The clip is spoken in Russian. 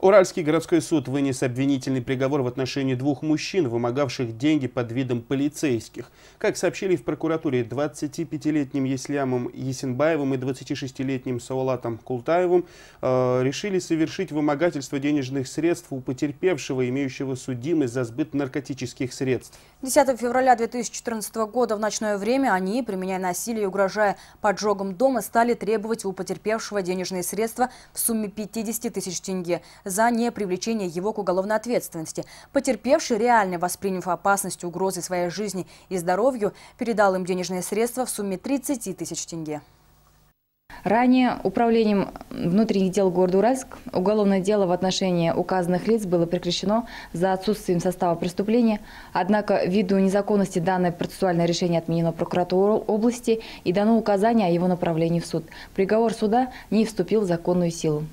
Уральский городской суд вынес обвинительный приговор в отношении двух мужчин, вымогавших деньги под видом полицейских. Как сообщили в прокуратуре, 25-летним Еслямом Есенбаевым и 26-летним Саулатом Култаевым э, решили совершить вымогательство денежных средств у потерпевшего, имеющего судимость за сбыт наркотических средств. 10 февраля 2014 года в ночное время они, применяя насилие и угрожая поджогом дома, стали требовать у потерпевшего денежные средства в сумме 50 тысяч тенге за непривлечение его к уголовной ответственности. Потерпевший, реально восприняв опасность угрозы своей жизни и здоровью, передал им денежные средства в сумме 30 тысяч тенге. Ранее управлением внутренних дел города Уральск уголовное дело в отношении указанных лиц было прекращено за отсутствием состава преступления. Однако ввиду незаконности данное процессуальное решение отменено прокуратурой области и дано указание о его направлении в суд. Приговор суда не вступил в законную силу.